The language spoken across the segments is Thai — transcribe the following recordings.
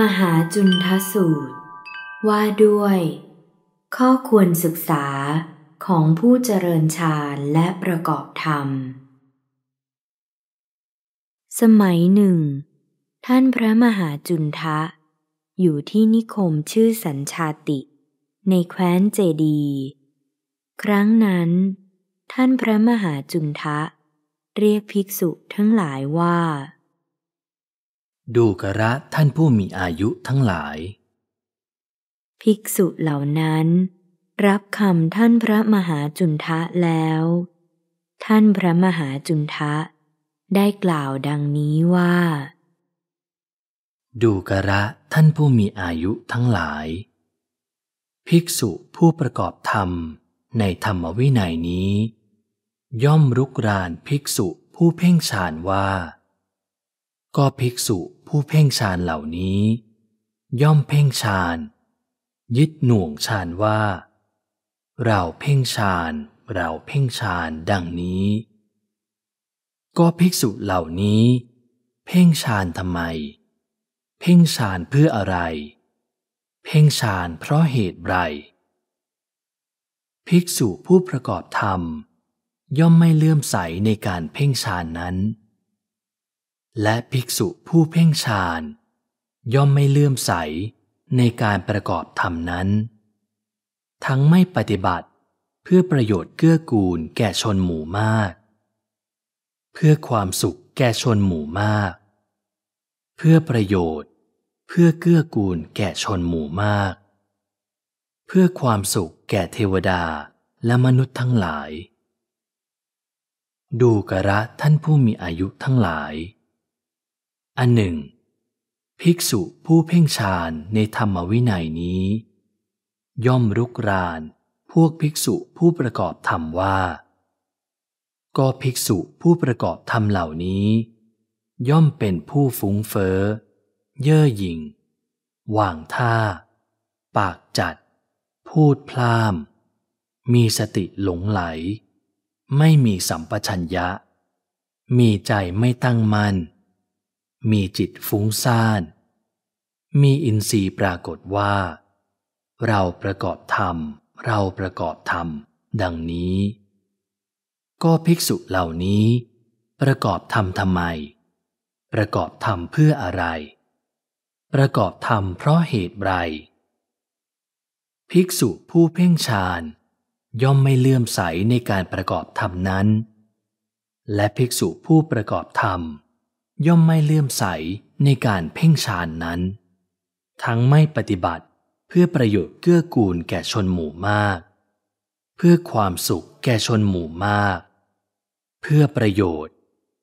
มหาจุนทสูตร ว่าด้วย ข้อควรศึกษาของผู้เจริญฌานและประกอบธรรม สมัยหนึ่ง ท่านพระมหาจุนทะ อยู่ที่นิคมชื่อสัญชาติในแคว้นเจดี ครั้งนั้น ท่านพระมหาจุนทะเรียกภิกษุทั้งหลายว่าดูกระท่านผู้มีอายุทั้งหลาย ภิกษุเหล่านั้นรับคำท่านพระมหาจุนทะแล้ว ท่านพระมหาจุนทะได้กล่าวดังนี้ว่า ดูกระท่านผู้มีอายุทั้งหลาย ภิกษุผู้ประกอบธรรมในธรรมวินัยนี้ ย่อมรุกรานภิกษุผู้เพ่งฌานว่าก็ภิกษุผู้เพ่งฌานเหล่านี้ ย่อมเพ่งฌานยึดหน่วงฌานว่า เราเพ่งฌานเราเพ่งฌานดังนี้ ก็ภิกษุเหล่านี้ เพ่งฌานทำไม เพ่งฌานเพื่ออะไร เพ่งฌานเพราะเหตุไรภิกษุผู้ประกอบธรรม ย่อมไม่เลื่อมใสในการเพ่งฌานนั้นและภิกษุผู้เพ่งฌานย่อมไม่เลื่อมใสในการประกอบธรรมนั้น ทั้งไม่ปฏิบัติ เพื่อประโยชน์เกื้อกูลแก่ชนหมู่มาก เพื่อความสุขแก่ชนหมู่มาก เพื่อประโยชน์เพื่อเกื้อกูลแก่ชนหมู่มาก เพื่อความสุขแก่เทวดาและมนุษย์ทั้งหลาย ดูกระท่านผู้มีอายุทั้งหลายอันหนึ่งภิกษุผู้เพ่งฌานในธรรมวินัยนี้ ย่อมรุกรานพวกภิกษุผู้ประกอบธรรมว่า ก็ภิกษุผู้ประกอบธรรมเหล่านี้ ย่อมเป็นผู้ฟุ้งเฟ้อเย่อหยิ่งวางท่า ปากจัด พูดพลามมีสติหลงไหล ไม่มีสัมปชัญญะ มีใจไม่ตั้งมัน่นมีจิตฟุ้งซ่าน มีอินทรีย์ปรากฏว่า เราประกอบธรรม เราประกอบธรรมดังนี้ ก็ภิกษุเหล่านี้ ประกอบธรรมทำไม ประกอบธรรมเพื่ออะไร ประกอบธรรมเพราะเหตุไรภิกษุผู้เพ่งฌานย่อมไม่เลื่อมใสในการประกอบธรรมนั้น และภิกษุผู้ประกอบธรรมย่อมไม่เลื่อมใสในการเพ่งฌานนั้น ทั้งไม่ปฏิบัติเพื่อประโยชน์เกื้อกูลแก่ชนหมู่มาก เพื่อความสุขแก่ชนหมู่มาก เพื่อประโยชน์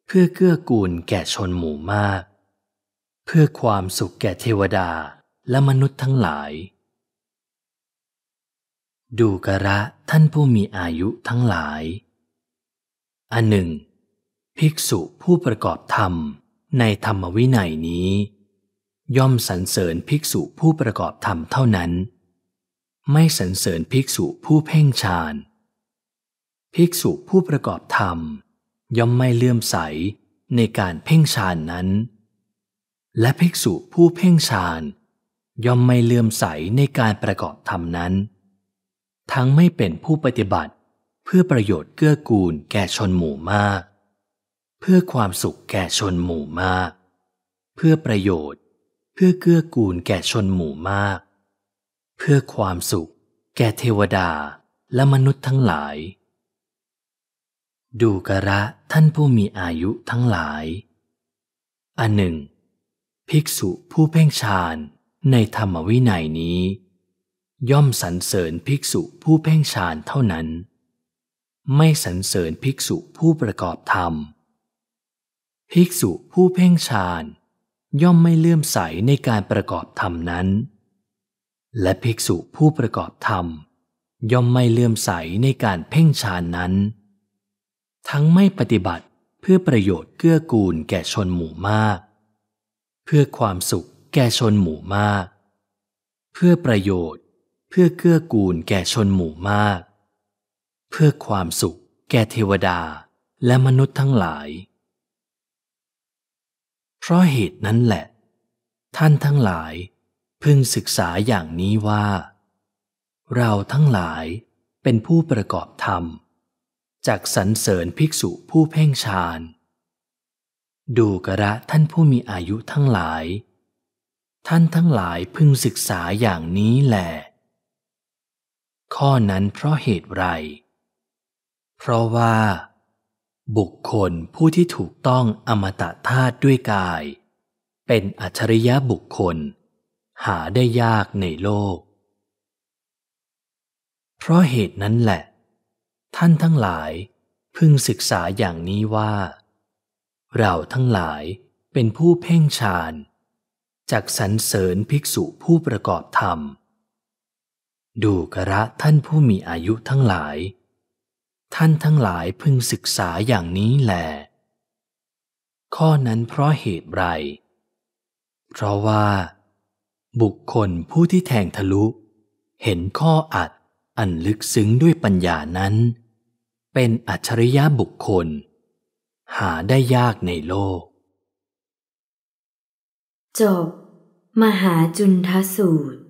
เพื่อเกื้อกูลแก่ชนหมู่มาก เพื่อความสุขแก่เทวดาและมนุษย์ทั้งหลาย ดูกระท่านผู้มีอายุทั้งหลาย อันหนึ่ง ภิกษุผู้ประกอบธรรมในธรรมวินัยนี้ย่อมสรรเสริญภิกษุผู้ประกอบธรรมเท่านั้น ไม่สรรเสริญภิกษุผู้เพ่งฌานภิกษุผู้ประกอบธรรม ย่อมไม่เลื่อมใสในการเพ่งฌานนั้น และภิกษุผู้เพ่งฌานย่อมไม่เลื่อมใสในการประกอบธรรมนั้น ทั้งไม่เป็นผู้ปฏิบัติเพื่อประโยชน์เกื้อกูลแก่ชนหมู่มากเพื่อความสุขแก่ชนหมู่มาก เพื่อประโยชน์ เพื่อเกื้อกูลแก่ชนหมู่มาก เพื่อความสุขแก่เทวดาและมนุษย์ทั้งหลาย ดูกระท่านผู้มีอายุทั้งหลาย อันหนึ่ง ภิกษุผู้เพ่งฌานในธรรมวินัยนี้ ย่อมสรรเสริญภิกษุผู้เพ่งฌานเท่านั้น ไม่สรรเสริญภิกษุผู้ประกอบธรรมภิกษุผู้เพ่งฌานย่อมไม่เลื่อมใสในการประกอบธรรมนั้น และภิกษุผู้ประกอบธรรม ย่อมไม่เลื่อมใสในการเพ่งฌานนั้น ทั้งไม่ปฏิบัติเพื่อประโยชน์เกื้อกูลแก่ชนหมู่มาก เพื่อความสุขแก่ชนหมู่มาก เพื่อประโยชน์เพื่อเกื้อกูลแก่ชนหมู่มาก เพื่อความสุขแก่เทวดาและมนุษย์ทั้งหลายเพราะเหตุนั้นแหละ ท่านทั้งหลายพึงศึกษาอย่างนี้ว่า เราทั้งหลายเป็นผู้ประกอบธรรม จากสรรเสริญภิกษุผู้เพ่งฌานดูกระท่านผู้มีอายุทั้งหลาย ท่านทั้งหลายพึงศึกษาอย่างนี้แหละข้อนั้นเพราะเหตุไรเพราะว่าบุคคลผู้ที่ถูกต้องอมตะธาตุด้วยกาย เป็นอัจฉริยะบุคคล หาได้ยากในโลก เพราะเหตุนั้นแหละ ท่านทั้งหลายพึงศึกษาอย่างนี้ว่า เราทั้งหลายเป็นผู้เพ่งฌานจากสรรเสริญภิกษุผู้ประกอบธรรม ดูกระท่านผู้มีอายุทั้งหลายท่านทั้งหลายพึงศึกษาอย่างนี้แหลข้อนั้นเพราะเหตุไรเพราะว่า บุคคลผู้ที่แทงทะลุ เห็นข้ออัดอันลึกซึ้งด้วยปัญญานั้น เป็นอัจฉริยะบุคคล หาได้ยากในโลก จบ มหาจุนทสูตร